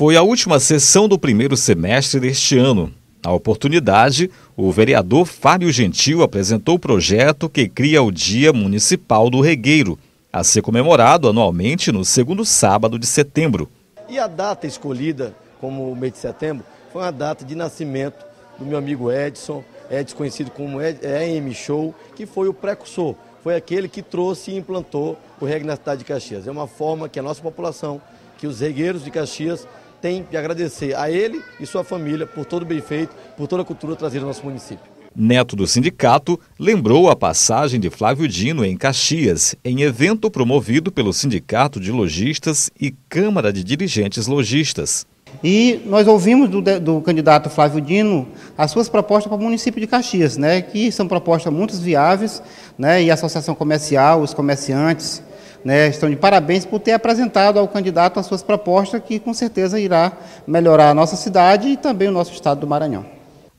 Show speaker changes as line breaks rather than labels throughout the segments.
Foi a última sessão do primeiro semestre deste ano. Na oportunidade, o vereador Fábio Gentil apresentou o projeto que cria o Dia Municipal do Regueiro, a ser comemorado anualmente no segundo sábado de setembro.
E a data escolhida como o mês de setembro foi a data de nascimento do meu amigo Edson, é Edson conhecido como EM é Show, que foi o precursor, foi aquele que trouxe e implantou o Regue na cidade de Caxias. É uma forma que a nossa população, que os regueiros de Caxias tem que agradecer a ele e sua família por todo o bem feito, por toda a cultura trazida ao nosso município.
Neto do sindicato lembrou a passagem de Flávio Dino em Caxias, em evento promovido pelo Sindicato de Logistas e Câmara de Dirigentes
Logistas. E nós ouvimos do, do, candidato Flávio Dino as suas propostas para o município de Caxias, né, que são propostas muito viáveis, né, e a associação comercial, os comerciantes, né, estão de parabéns por ter apresentado ao candidato as suas propostas, que com certeza irá melhorar a nossa cidade e também o nosso estado do Maranhão.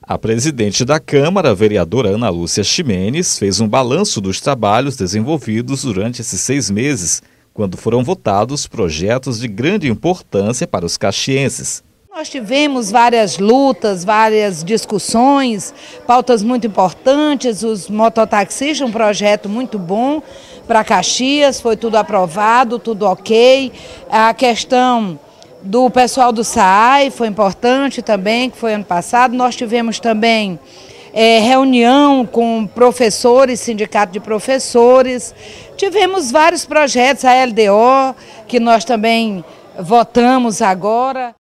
A presidente da Câmara, vereadora Ana Lúcia Ximenes, fez um balanço dos trabalhos desenvolvidos durante esses seis meses, quando foram votados projetos de grande importância para os caxienses.
Nós tivemos várias lutas, várias discussões, pautas muito importantes, os mototaxistas, um projeto muito bom para Caxias, foi tudo aprovado, tudo ok. A questão do pessoal do SAAI foi importante também, que foi ano passado. Nós tivemos também é, reunião com professores, sindicato de professores. Tivemos vários projetos, a LDO, que nós também votamos agora.